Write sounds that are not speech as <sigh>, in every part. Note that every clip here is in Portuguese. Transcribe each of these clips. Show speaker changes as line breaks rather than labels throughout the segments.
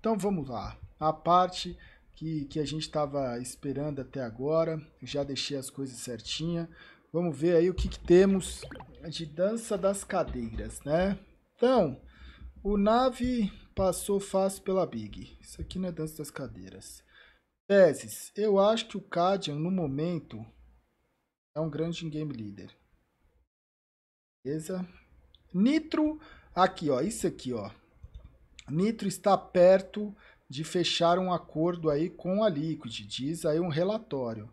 Então vamos lá. A parte que, que a gente estava esperando até agora, já deixei as coisas certinha. Vamos ver aí o que, que temos de dança das cadeiras, né? Então, o nave passou fácil pela Big. Isso aqui não é dança das cadeiras. Teses. Eu acho que o Cadian, no momento, é um grande game leader. Beleza? Nitro, aqui, ó. Isso aqui, ó. Nitro está perto de fechar um acordo aí com a Liquid, diz aí um relatório.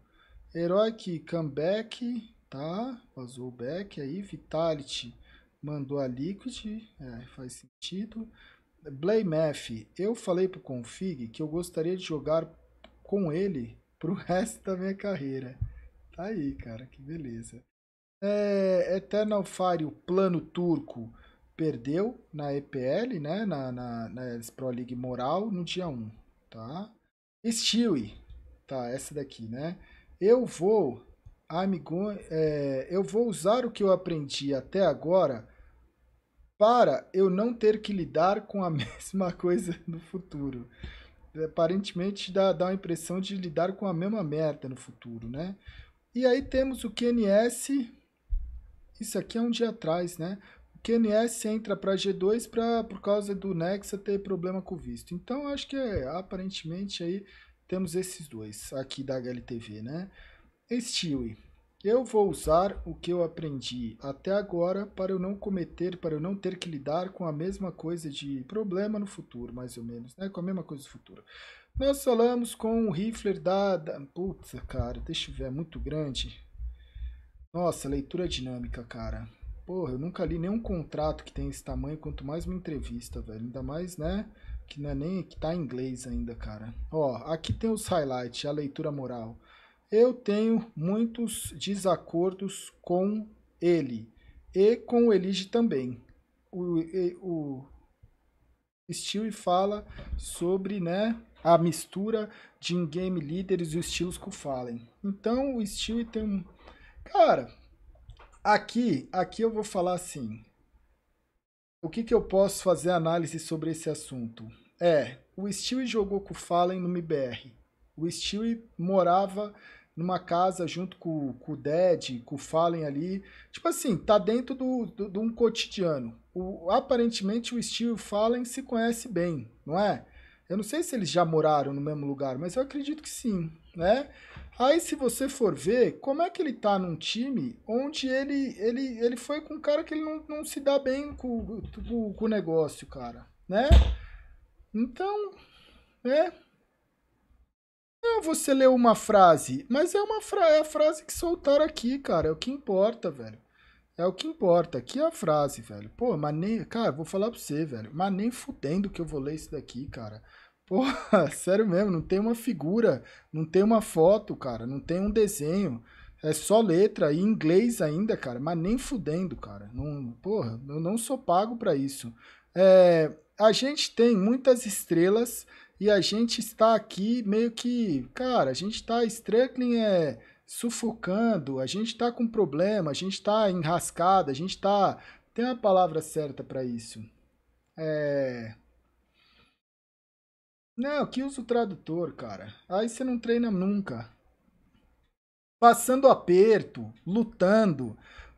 Heroic Comeback, tá? Vazou o back aí. Vitality mandou a Liquid, é, faz sentido. Blamef, eu falei pro Config que eu gostaria de jogar com ele pro <laughs> resto da minha carreira. Tá aí, cara, que beleza. É, Eternal Fire, o plano turco perdeu na EPL, né? Na, na, na Pro League Moral no dia 1, tá? Stewie, tá? Essa daqui, né? Eu vou, amigo, é, eu vou usar o que eu aprendi até agora para eu não ter que lidar com a <laughs> mesma coisa no futuro. Aparentemente dá, dá a impressão de lidar com a mesma merda no futuro, né? E aí temos o QNS, isso aqui é um dia atrás, né? QNS entra para G2 pra, por causa do Nexa ter problema com o visto. Então, acho que é, aparentemente aí temos esses dois aqui da HLTV, né? Stewie. Eu vou usar o que eu aprendi até agora para eu não cometer, para eu não ter que lidar com a mesma coisa de problema no futuro, mais ou menos, né? Com a mesma coisa do futuro. Nós falamos com o Riffler da, da... Putz, cara, deixa eu ver, é muito grande. Nossa, leitura dinâmica, cara. Porra, eu nunca li nenhum contrato que tem esse tamanho, quanto mais uma entrevista, velho. Ainda mais, né? Que não é nem que tá em inglês ainda, cara. Ó, aqui tem os highlights, a leitura moral. Eu tenho muitos desacordos com ele e com o Elige também. O, e, o Stewie fala sobre, né? A mistura de in-game líderes e os estilos que o Fallen. Então, o Stewie tem um. Cara, Aqui, aqui eu vou falar assim. O que, que eu posso fazer análise sobre esse assunto? É, o Stewie jogou com o Fallen no MBR. O Stewie morava numa casa junto com, com o Dead, com o Fallen ali. Tipo assim, tá dentro de do, do, do, um cotidiano. O, aparentemente o Stewie e o Fallen se conhecem bem, não é? Eu não sei se eles já moraram no mesmo lugar, mas eu acredito que sim, né? Aí se você for ver, como é que ele tá num time onde ele ele, ele foi com um cara que ele não, não se dá bem com, com, com o negócio, cara, né? Então, né? Não, é você leu uma frase, mas é uma fra é a frase que soltaram aqui, cara, é o que importa, velho. É o que importa, aqui é a frase, velho. Pô, mas nem, cara, vou falar pra você, velho, mas nem fudendo que eu vou ler isso daqui, cara. Porra, <laughs> sério mesmo, não tem uma figura, não tem uma foto, cara, não tem um desenho. É só letra e inglês ainda, cara, mas nem fudendo, cara. Não, porra, eu não sou pago para isso. É, a gente tem muitas estrelas e a gente está aqui meio que, cara, a gente está struggling é sufocando, a gente está com problema, a gente está enrascado, a gente está tem uma palavra certa para isso. É, não, que usa o tradutor, cara. Aí você não treina nunca. Passando aperto, lutando,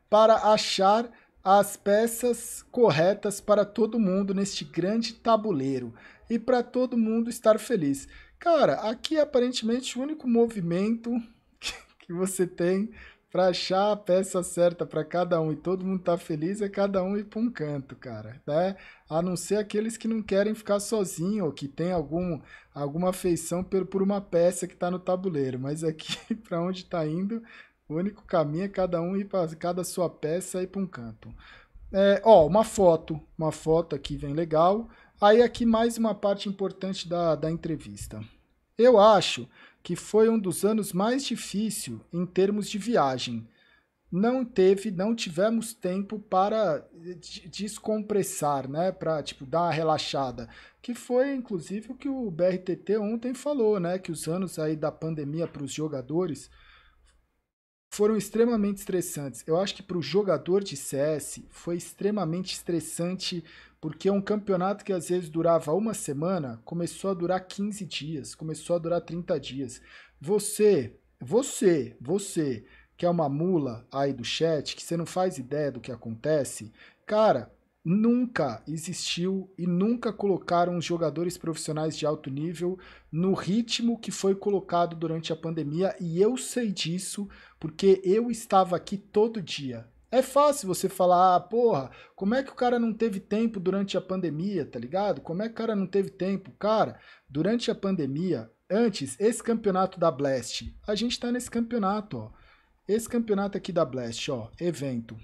para achar as peças corretas para todo mundo neste grande tabuleiro e para todo mundo estar feliz. Cara, aqui é aparentemente o único movimento <laughs> que você tem Pra achar a peça certa para cada um e todo mundo tá feliz, é cada um ir para um canto, cara, né? A não ser aqueles que não querem ficar sozinho ou que tem algum, alguma afeição por, por uma peça que tá no tabuleiro. Mas aqui, <laughs> para onde tá indo, o único caminho é cada um ir para cada sua peça e ir para um canto. É, ó, uma foto, uma foto aqui vem legal. Aí aqui mais uma parte importante da, da entrevista. Eu acho que foi um dos anos mais difícil em termos de viagem. Não teve, não tivemos tempo para eh, descompressar, né, para tipo dar uma relaxada, que foi inclusive o que o BRTT ontem falou, né, que os anos aí da pandemia para os jogadores foram extremamente estressantes. Eu acho que para o jogador de CS foi extremamente estressante porque um campeonato que às vezes durava uma semana começou a durar 15 dias, começou a durar 30 dias. Você, você, você que é uma mula aí do chat, que você não faz ideia do que acontece, cara, nunca existiu e nunca colocaram os jogadores profissionais de alto nível no ritmo que foi colocado durante a pandemia, e eu sei disso porque eu estava aqui todo dia, é fácil você falar, ah, porra, como é que o cara não teve tempo durante a pandemia, tá ligado? Como é que o cara não teve tempo? Cara, durante a pandemia, antes, esse campeonato da Blast, a gente tá nesse campeonato, ó. Esse campeonato aqui da Blast, ó, evento.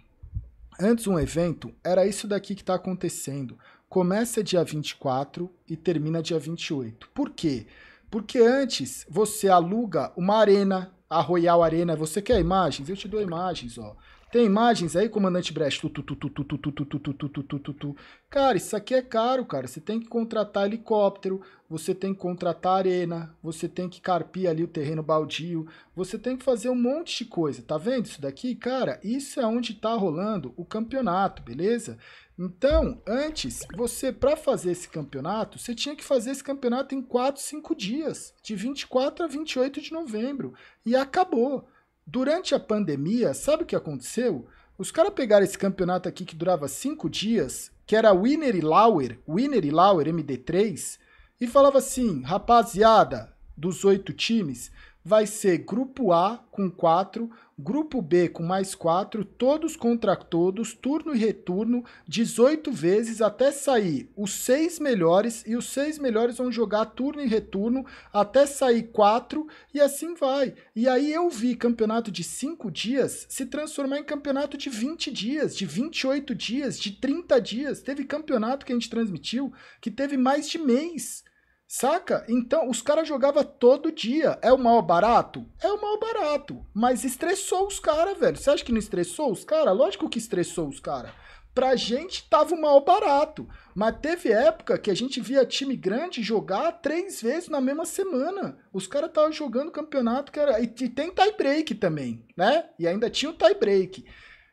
Antes um evento, era isso daqui que tá acontecendo. Começa dia 24 e termina dia 28. Por quê? Porque antes você aluga uma arena a Royal Arena, você quer imagens? Eu te dou imagens, ó. Tem imagens aí, comandante Brecht? Tu, tu, tu, tu, tu, tu, tu, tu, tu, tu, tu, Cara, isso aqui é caro, cara. Você tem que contratar helicóptero, você tem que contratar arena, você tem que carpir ali o terreno baldio, você tem que fazer um monte de coisa. Tá vendo isso daqui? Cara, isso é onde tá rolando o campeonato, beleza? Então, antes, você para fazer esse campeonato, você tinha que fazer esse campeonato em 4, 5 dias, de 24 a 28 de novembro, e acabou. Durante a pandemia, sabe o que aconteceu? Os caras pegaram esse campeonato aqui que durava 5 dias, que era Winner e Lauer, Winner e Lauer MD3, e falava assim: "Rapaziada, dos oito times, vai ser grupo A com 4, Grupo B com mais 4, todos contra todos, turno e retorno, 18 vezes até sair os 6 melhores, e os 6 melhores vão jogar turno e retorno até sair 4, e assim vai. E aí eu vi campeonato de 5 dias se transformar em campeonato de 20 dias, de 28 dias, de 30 dias. Teve campeonato que a gente transmitiu que teve mais de mês. Saca? Então, os caras jogavam todo dia. É o mal barato? É o mal barato. Mas estressou os caras, velho. Você acha que não estressou os caras? Lógico que estressou os caras. Pra gente tava o mal barato. Mas teve época que a gente via time grande jogar três vezes na mesma semana. Os caras estavam jogando campeonato que era. E, e tem tie break também, né? E ainda tinha o tie break.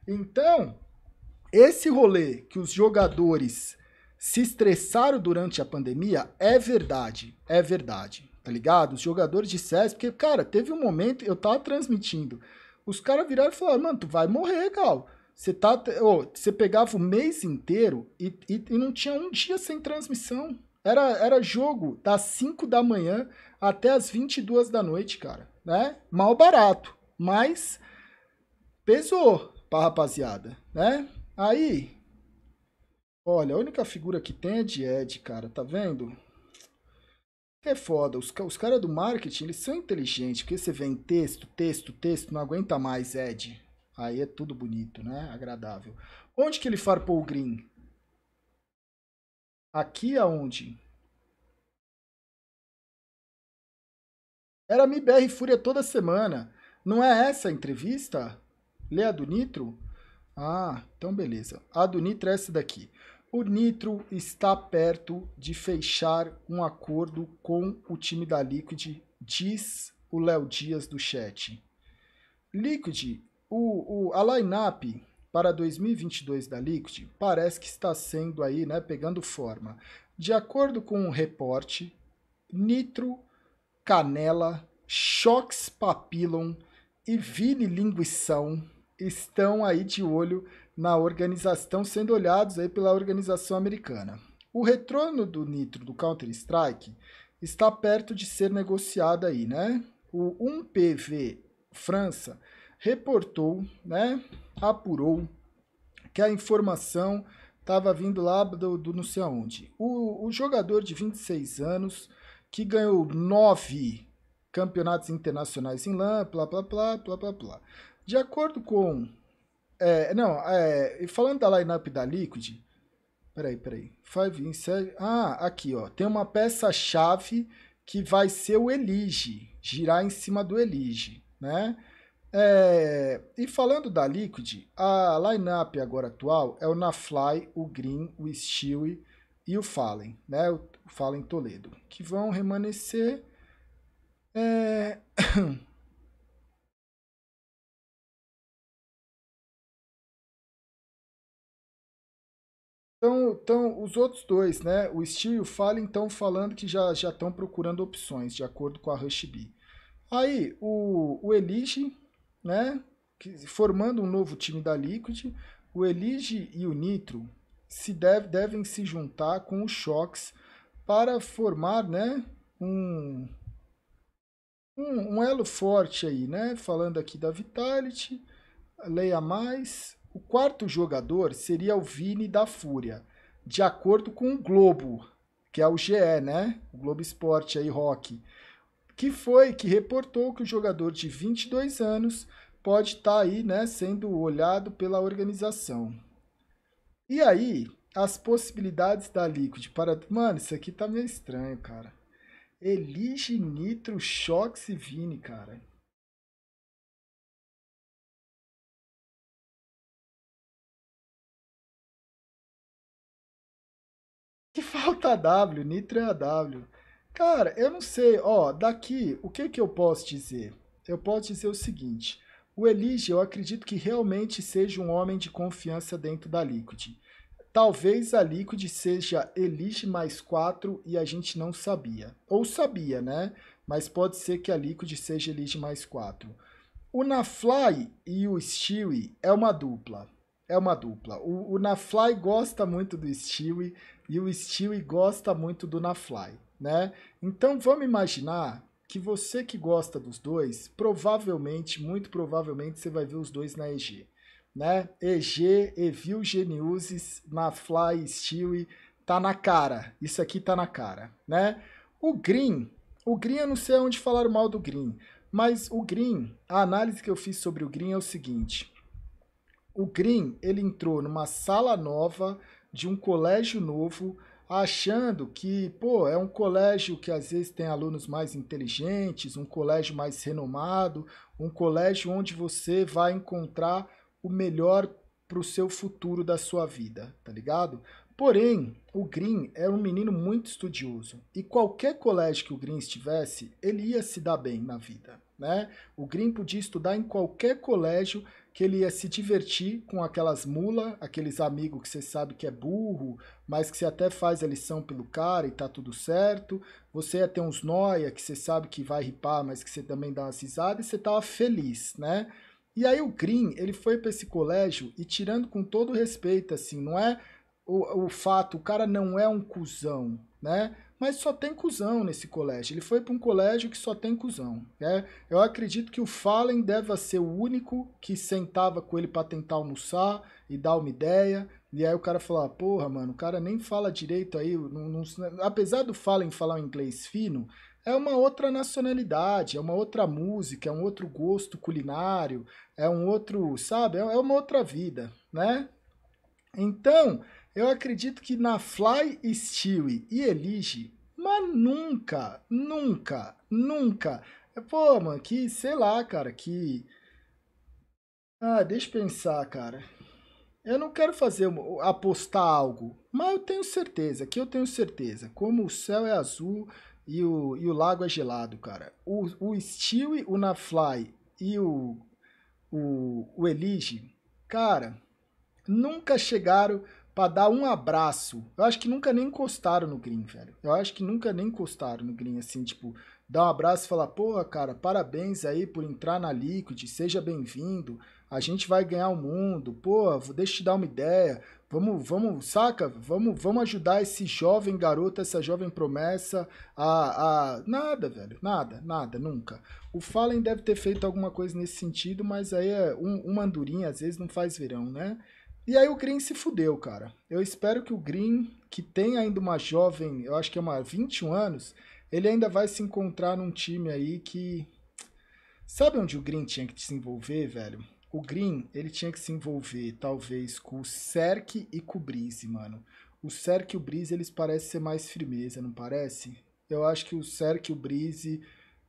Então, esse rolê que os jogadores se estressaram durante a pandemia, é verdade, é verdade, tá ligado? Os jogadores de CS, porque, cara, teve um momento, eu tava transmitindo, os caras viraram e falaram, mano, tu vai morrer, Gal. Você tá, oh, você pegava o mês inteiro e, e, e, não tinha um dia sem transmissão. Era, era jogo das 5 da manhã até as 22 da noite, cara, né? Mal barato, mas pesou pra rapaziada, né? Aí, Olha, a única figura que tem é de Ed, cara, tá vendo? é foda, os, os caras do marketing, eles são inteligentes, porque você vem texto, texto, texto, não aguenta mais, Ed. Aí é tudo bonito, né? Agradável. Onde que ele farpou o green? Aqui aonde? Era MBR Fúria toda semana. Não é essa a entrevista? Lê a do Nitro? Ah, então beleza. A do Nitro é essa daqui. O Nitro está perto de fechar um acordo com o time da Liquid, diz o Léo Dias do chat. Liquid, o, o, a lineup para 2022 da Liquid parece que está sendo aí, né, pegando forma. De acordo com o um reporte, Nitro, Canela, Shox Papillon e Vini Linguição estão aí de olho na organização, sendo olhados aí pela organização americana. O retorno do Nitro do Counter-Strike está perto de ser negociado aí, né? O 1PV França reportou, né, apurou que a informação estava vindo lá do, do, não sei aonde. O, o jogador de 26 anos que ganhou nove campeonatos internacionais em LAN, blá blá blá blá blá blá. De acordo com é, não, é, falando da lineup da Liquid, peraí, peraí. Five in, seven, ah, aqui, ó. Tem uma peça-chave que vai ser o Elige, girar em cima do Elige, né? É, e falando da Liquid, a lineup agora atual é o Nafly, o Green, o Stewie e o Fallen, né? O Fallen Toledo, que vão remanescer. É... <clears throat> Então, então, os outros dois, né, o Steel e o Fallen, estão falando que já estão procurando opções, de acordo com a Rush B. Aí, o, o Elige, né, que, formando um novo time da Liquid, o Elige e o Nitro se deve, devem se juntar com o Shox para formar, né, um, um, um elo forte aí, né, falando aqui da Vitality, leia mais, o quarto jogador seria o Vini da Fúria, de acordo com o Globo, que é o GE, né? O Globo Esporte aí, rock. Que foi que reportou que o jogador de 22 anos pode estar tá aí, né, sendo olhado pela organização. E aí, as possibilidades da Liquid para. Mano, isso aqui tá meio estranho, cara. Elige Nitro, Shox e Vini, cara. falta <laughs> W, nitro é AW. Cara, eu não sei, ó, daqui, o que que eu posso dizer? Eu posso dizer o seguinte, o Elige, eu acredito que realmente seja um homem de confiança dentro da Liquid. Talvez a Liquid seja Elige mais 4 e a gente não sabia. Ou sabia, né? Mas pode ser que a Liquid seja Elige mais 4. O Nafly e o Stewie é uma dupla. É uma dupla. O, o Nafly gosta muito do Stewie, e o Stewie gosta muito do Nafly, né? Então vamos imaginar que você que gosta dos dois, provavelmente, muito provavelmente, você vai ver os dois na EG. Né? EG, Evil Geniuses, Nafly, Stewie, tá na cara. Isso aqui tá na cara, né? O Green, o Green eu não sei onde falar mal do Green, mas o Green, a análise que eu fiz sobre o Green é o seguinte. O Green, ele entrou numa sala nova de um colégio novo, achando que, pô, é um colégio que às vezes tem alunos mais inteligentes, um colégio mais renomado, um colégio onde você vai encontrar o melhor para o seu futuro da sua vida, tá ligado? Porém, o Green era é um menino muito estudioso e qualquer colégio que o Green estivesse, ele ia se dar bem na vida, né? O Green podia estudar em qualquer colégio que ele ia se divertir com aquelas mula, aqueles amigos que você sabe que é burro, mas que você até faz a lição pelo cara e tá tudo certo. Você ia ter uns noia que você sabe que vai ripar, mas que você também dá uma cisada e você tava feliz, né? E aí o Green, ele foi para esse colégio e tirando com todo respeito, assim, não é o, o fato, o cara não é um cuzão, né? mas só tem cuzão nesse colégio. Ele foi para um colégio que só tem cuzão. Né? Eu acredito que o Fallen deva ser o único que sentava com ele para tentar almoçar e dar uma ideia. E aí o cara falava, ah, porra, mano, o cara nem fala direito aí. Não, não... Apesar do Fallen falar um inglês fino, é uma outra nacionalidade, é uma outra música, é um outro gosto culinário, é um outro, sabe? É, é uma outra vida, né? Então, eu acredito que na Fly, Stewie e Elige, mas nunca, nunca, nunca. Pô, mano, que, sei lá, cara, que... Ah, deixa eu pensar, cara. Eu não quero fazer apostar algo, mas eu tenho certeza, que eu tenho certeza. Como o céu é azul e o, e o lago é gelado, cara. O, o Stewie, o Nafly e o, o, o Elige, cara, nunca chegaram para dar um abraço. Eu acho que nunca nem encostaram no Green, velho. Eu acho que nunca nem encostaram no Green, assim, tipo, dar um abraço e falar, porra, cara, parabéns aí por entrar na Liquid, seja bem-vindo, a gente vai ganhar o mundo, porra, deixa eu te dar uma ideia, vamos, vamos, saca? Vamos, vamos ajudar esse jovem garoto, essa jovem promessa a, a... Nada, velho, nada, nada, nunca. O Fallen deve ter feito alguma coisa nesse sentido, mas aí é um, uma andorinha às vezes não faz verão, né? E aí o Green se fudeu, cara. Eu espero que o Green, que tem ainda uma jovem, eu acho que é uma 21 anos, ele ainda vai se encontrar num time aí que. Sabe onde o Green tinha que se envolver, velho? O Green, ele tinha que se envolver, talvez, com o Serk e com o Brise, mano. O Serk e o Brise, eles parecem ser mais firmeza, não parece? Eu acho que o Serk e o Brise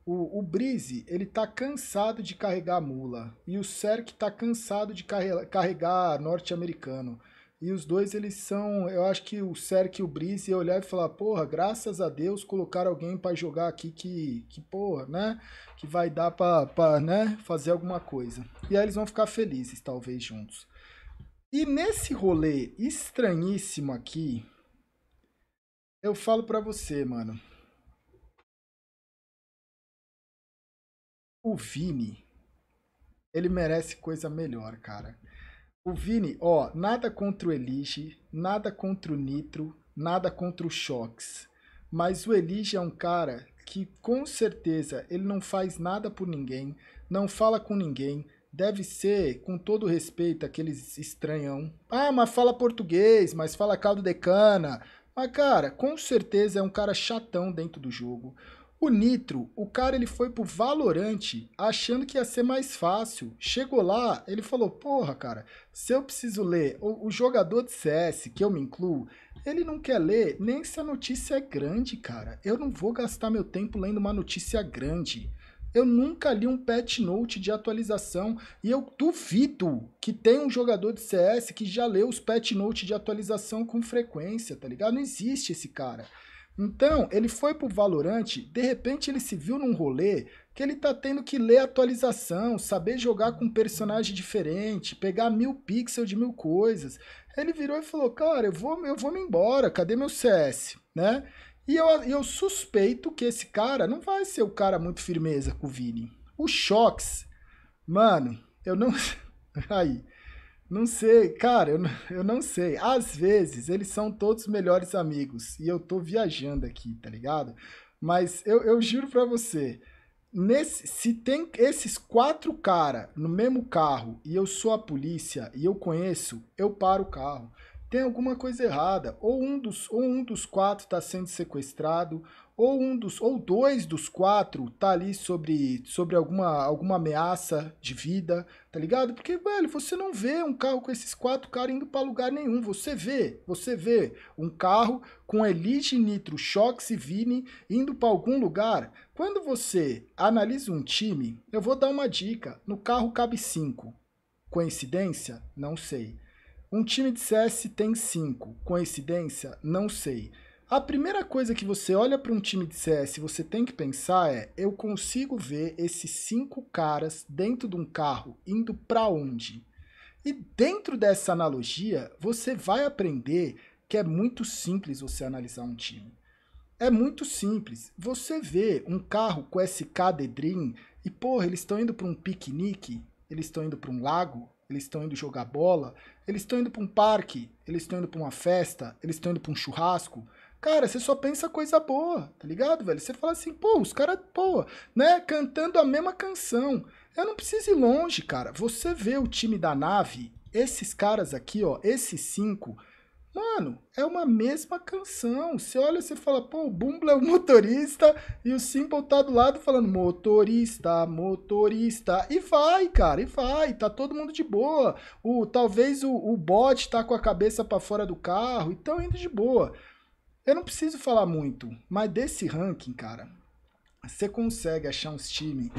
o, o breeze ele tá cansado de carregar mula. E o Serk tá cansado de carregar norte-americano. E os dois, eles são. Eu acho que o Serk e o breeze iam olhar e falar: porra, graças a Deus colocaram alguém para jogar aqui que, que, porra, né? Que vai dar pra, pra, né? Fazer alguma coisa. E aí eles vão ficar felizes, talvez, juntos. E nesse rolê estranhíssimo aqui, eu falo para você, mano
O Vini,
ele merece coisa melhor, cara. O Vini, ó, nada contra o Elige, nada contra o Nitro, nada contra o Shox. Mas o Elige é um cara que com certeza ele não faz nada por ninguém, não fala com ninguém, deve ser, com todo respeito, aqueles estranhão. Ah, mas fala português, mas fala caldo de cana. Mas, cara, com certeza é um cara chatão dentro do jogo. O Nitro, o cara ele foi pro Valorante achando que ia ser mais fácil. Chegou lá, ele falou: Porra, cara, se eu preciso ler o, o jogador de CS, que eu me incluo, ele não quer ler nem se a notícia é grande, cara. Eu não vou gastar meu tempo lendo uma notícia grande. Eu nunca li um patch note de atualização e eu duvido que tenha um jogador de CS que já leu os patch note de atualização com frequência, tá ligado? Não existe esse cara. Então, ele foi pro Valorante, de repente ele se viu num rolê que ele tá tendo que ler atualização, saber jogar com um personagem diferente, pegar mil pixels de mil coisas. Ele virou e falou, cara, eu vou, eu vou me embora, cadê meu CS, né? E eu, eu suspeito que esse cara não vai ser o cara muito firmeza com o Vini. O Shox, mano, eu não... <laughs> Aí, não sei, cara, eu, eu não sei. Às vezes eles são todos melhores amigos e eu tô viajando aqui, tá ligado? Mas eu, eu juro pra você, nesse, se tem esses quatro caras no mesmo carro e eu sou a polícia e eu conheço, eu paro o carro. Tem alguma coisa errada. Ou um dos, ou um dos quatro tá sendo sequestrado, ou um dos ou dois dos quatro tá ali sobre, sobre alguma, alguma ameaça de vida, tá ligado? Porque velho, você não vê um carro com esses quatro caras indo para lugar nenhum. Você vê, você vê um carro com Elite Nitro, Shox e Vini indo para algum lugar. Quando você analisa um time, eu vou dar uma dica. No carro cabe cinco. Coincidência? Não sei. Um time de CS tem cinco. Coincidência? Não sei. A primeira coisa que você olha para um time de CS, você tem que pensar é: eu consigo ver esses cinco caras dentro de um carro indo para onde? E dentro dessa analogia, você vai aprender que é muito simples você analisar um time. É muito simples. Você vê um carro com SK Dream e, porra, eles estão indo para um piquenique, eles estão indo para um lago, eles estão indo jogar bola, eles estão indo para um parque, eles estão indo para uma festa, eles estão indo para um churrasco Cara, você só pensa coisa boa, tá ligado, velho? Você fala assim, pô, os caras, pô, né? Cantando a mesma canção. Eu não preciso ir longe, cara. Você vê o time da nave, esses caras aqui, ó, esses cinco. Mano, é uma mesma canção. Você olha você fala, pô, o Bumble é o <laughs> motorista e o Simple tá do lado falando motorista, motorista. E vai, cara, e vai. Tá todo mundo de boa. O Talvez o, o bot tá com a cabeça para fora do carro e tão indo de boa. Eu não preciso falar muito, mas desse ranking, cara, você consegue achar uns times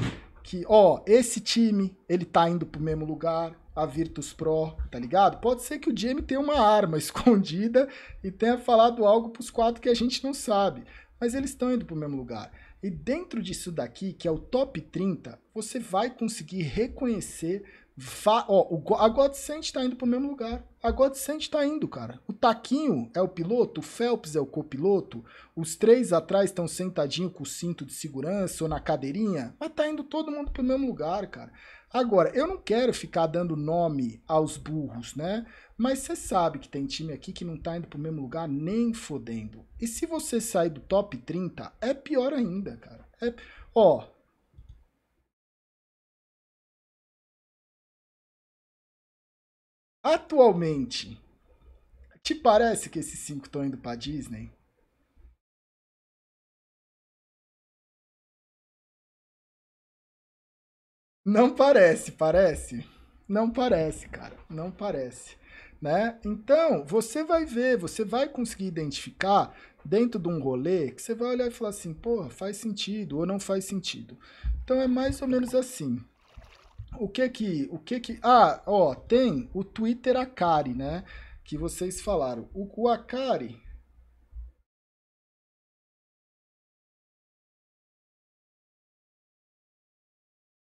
que, ó, esse time, ele tá indo pro mesmo lugar, a Virtus Pro, tá ligado? Pode ser que o Jamie tenha uma arma <laughs> escondida e tenha falado algo pros quatro que a gente não sabe, mas eles estão indo pro mesmo lugar. E dentro disso daqui, que é o top 30, você vai conseguir reconhecer Fa... Ó, o... a Godsend está indo pro mesmo lugar. A Godsend está indo, cara. O Taquinho é o piloto, o Phelps é o copiloto, os três atrás estão sentadinho com o cinto de segurança ou na cadeirinha, mas tá indo todo mundo pro mesmo lugar, cara. Agora, eu não quero ficar dando nome aos burros, né? Mas você sabe que tem time aqui que não tá indo pro mesmo lugar nem fodendo. E se você sair do top 30, é pior ainda, cara. É... Ó,
Atualmente, te parece que esses cinco estão indo para Disney? Não parece,
parece? Não parece, cara, não parece. Né? Então, você vai ver, você vai conseguir identificar dentro de um rolê que você vai olhar e falar assim, porra, faz sentido ou não faz sentido. Então é mais ou menos assim o que que, o que que, ah, ó, tem o Twitter Akari, né, que vocês falaram. O, o Akari,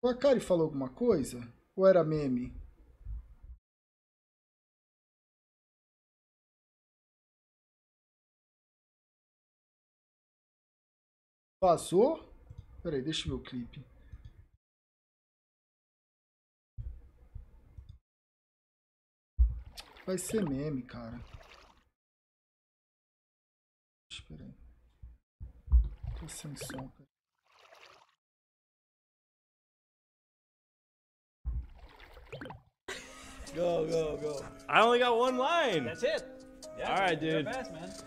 o Akari falou alguma coisa? Ou era meme? Vazou? Peraí, deixa eu ver o clipe. Vai ser meme, cara. Espera aí. Tô sem som, cara.
Go, go, go.
I only got one line.
That's it. Yeah, All right, dude. Fast,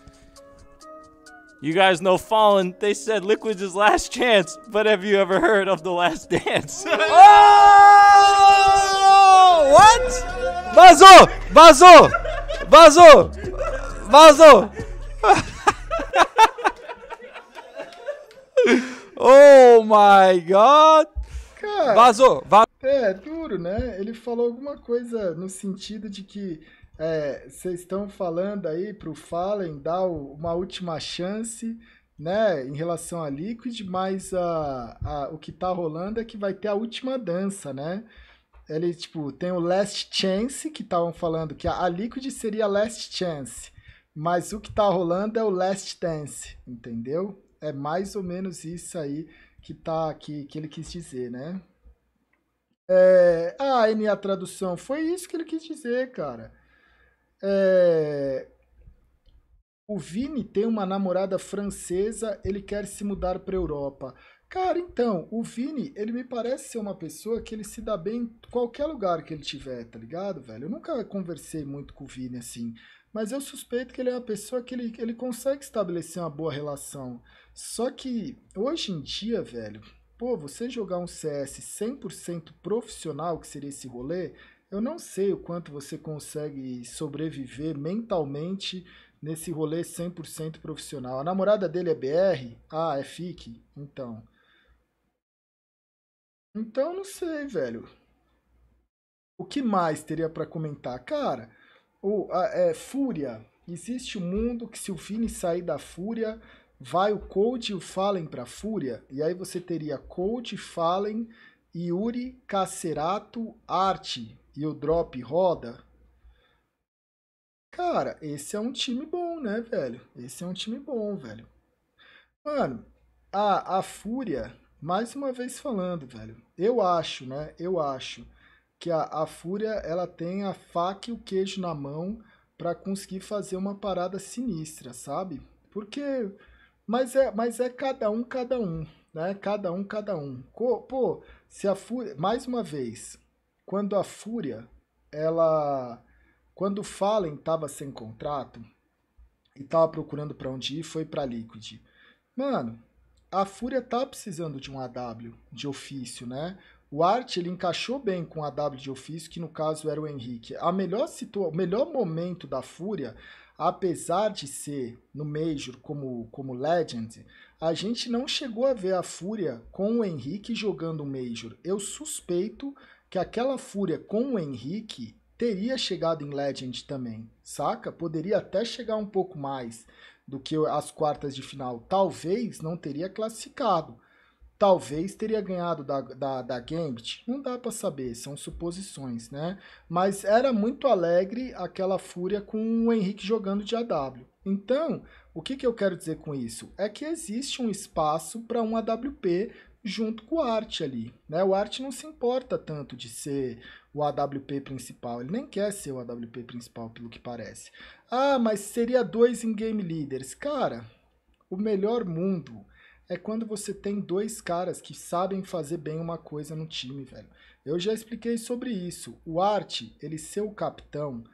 you guys know Fallen, they said Liquid's his last chance, but have you ever heard of The Last Dance? <laughs> oh! What? Vazou! Vazou! Vazou! Vazou!
<laughs> oh my god! Cara, vazou, vazou! É, duro, né? Ele falou alguma coisa no sentido de que é, vocês é, estão falando aí pro Fallen dar o, uma última chance, né, em relação a Liquid, mas a, a, o que tá rolando é que vai ter a última dança, né? Ele, tipo, tem o Last Chance, que estavam falando que a Liquid seria Last Chance. Mas o que tá rolando é o Last Dance, entendeu? É mais ou menos isso aí que, tá, que, que ele quis dizer, né? É, ah, a minha tradução foi isso que ele quis dizer, cara. É, o Vini tem uma namorada francesa, ele quer se mudar para Europa. Cara, então, o Vini, ele me parece ser uma pessoa que ele se dá bem em qualquer lugar que ele tiver, tá ligado, velho? Eu nunca conversei muito com o Vini assim, mas eu suspeito que ele é uma pessoa que ele, ele consegue estabelecer uma boa relação. Só que hoje em dia, velho, pô, você jogar um CS 100% profissional, que seria esse rolê, eu não sei o quanto você consegue sobreviver mentalmente nesse rolê 100% profissional. A namorada dele é BR? Ah, é FIC? Então. Então, não sei, velho. O que mais teria para comentar? Cara, o, a, é, Fúria. Existe um mundo que se o Vini sair da Fúria, vai o Cold e o Fallen pra Fúria. E aí você teria Cold, Fallen, Yuri, Cacerato, Arte e o Drop roda. Cara, esse é um time bom, né, velho? Esse é um time bom, velho. Mano, a, a Fúria, mais uma vez falando, velho, eu acho, né? Eu acho que a, a Fúria ela tem a faca e o queijo na mão para conseguir fazer uma parada sinistra, sabe? Porque mas é, mas é cada um, cada um, né? Cada um, cada um. Pô, se a Fúria, mais uma vez, quando a Fúria, ela quando o Fallen tava sem contrato e tava procurando para onde ir, foi para Liquid. Mano, a Fúria tá precisando de um AW de ofício, né? O Art ele encaixou bem com a W de ofício, que no caso era o Henrique. A melhor situa o melhor momento da Fúria, apesar de ser no Major como, como Legend, a gente não chegou a ver a Fúria com o Henrique jogando o Major. Eu suspeito que aquela Fúria com o Henrique teria chegado em Legend também, saca? Poderia até chegar um pouco mais do que as quartas de final, talvez não teria classificado. Talvez teria ganhado da, da, da Gambit. Não dá para saber, são suposições, né? Mas era muito alegre aquela fúria com o Henrique jogando de AW. Então, o que, que eu quero dizer com isso? É que existe um espaço para um AWP junto com o Art ali. Né? O Art não se importa tanto de ser o AWP principal, ele nem quer ser o AWP principal, pelo que parece. Ah, mas seria dois in-game leaders. Cara, o melhor mundo é quando você tem dois caras que sabem fazer bem uma coisa no time, velho. Eu já expliquei sobre isso. O Art, ele ser o capitão,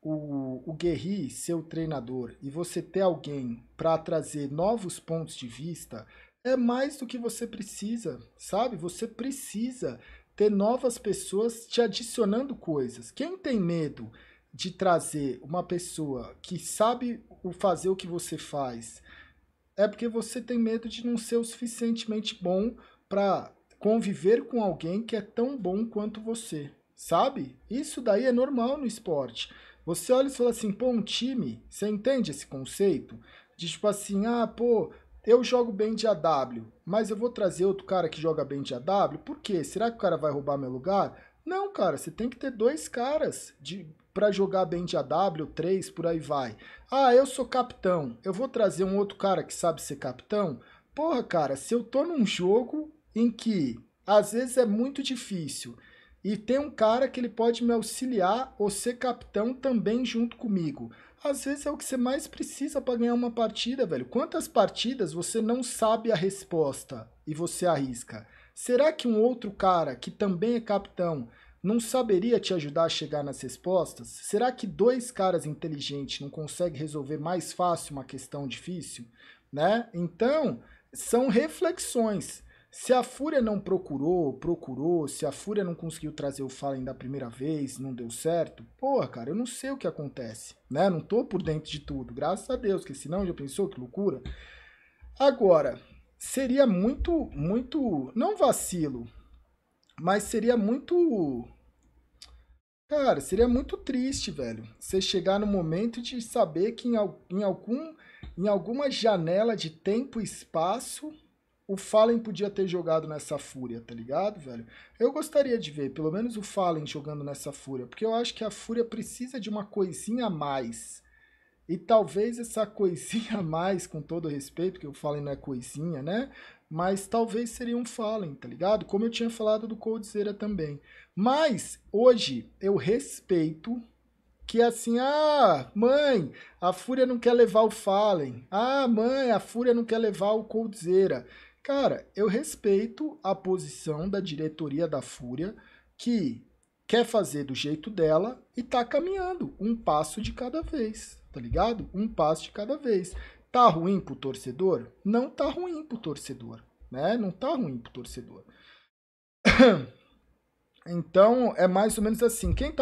o, o Guerri ser o treinador e você ter alguém para trazer novos pontos de vista é mais do que você precisa, sabe? Você precisa ter novas pessoas te adicionando coisas. Quem tem medo de trazer uma pessoa que sabe o fazer o que você faz, é porque você tem medo de não ser o suficientemente bom para conviver com alguém que é tão bom quanto você, sabe? Isso daí é normal no esporte. Você olha e fala assim, pô, um time, você entende esse conceito? De tipo assim, ah, pô, eu jogo bem de AW, mas eu vou trazer outro cara que joga bem de AW, por quê? Será que o cara vai roubar meu lugar? Não, cara, você tem que ter dois caras de para jogar bem de AW, três, por aí vai. Ah, eu sou capitão, eu vou trazer um outro cara que sabe ser capitão? Porra, cara, se eu tô num jogo em que às vezes é muito difícil e tem um cara que ele pode me auxiliar ou ser capitão também junto comigo às vezes é o que você mais precisa para ganhar uma partida, velho. Quantas partidas você não sabe a resposta e você arrisca? Será que um outro cara que também é capitão não saberia te ajudar a chegar nas respostas? Será que dois caras inteligentes não conseguem resolver mais fácil uma questão difícil? Né? Então, são reflexões. Se a Fúria não procurou, procurou, se a Fúria não conseguiu trazer o Fallen da primeira vez, não deu certo, porra, cara, eu não sei o que acontece, né? Não tô por dentro de tudo, graças a Deus, que senão já pensou que loucura. Agora, seria muito, muito, não vacilo, mas seria muito. Cara, seria muito triste, velho, você chegar no momento de saber que em, em, algum, em alguma janela de tempo e espaço o Fallen podia ter jogado nessa fúria, tá ligado, velho? Eu gostaria de ver, pelo menos o Fallen jogando nessa fúria, porque eu acho que a fúria precisa de uma coisinha a mais. E talvez essa coisinha a mais, com todo respeito, que o Fallen não é coisinha, né? Mas talvez seria um Fallen, tá ligado? Como eu tinha falado do Coldzera também. Mas, hoje, eu respeito que é assim, ah, mãe, a Fúria não quer levar o Fallen. Ah, mãe, a Fúria não quer levar o Coldzera. Cara, eu respeito a posição da diretoria da Fúria que quer fazer do jeito dela e tá caminhando um passo de cada vez, tá ligado? Um passo de cada vez. Tá ruim pro torcedor? Não tá ruim pro torcedor, né? Não tá ruim pro torcedor. <clears throat> Então, é
mais ou menos assim, quem tá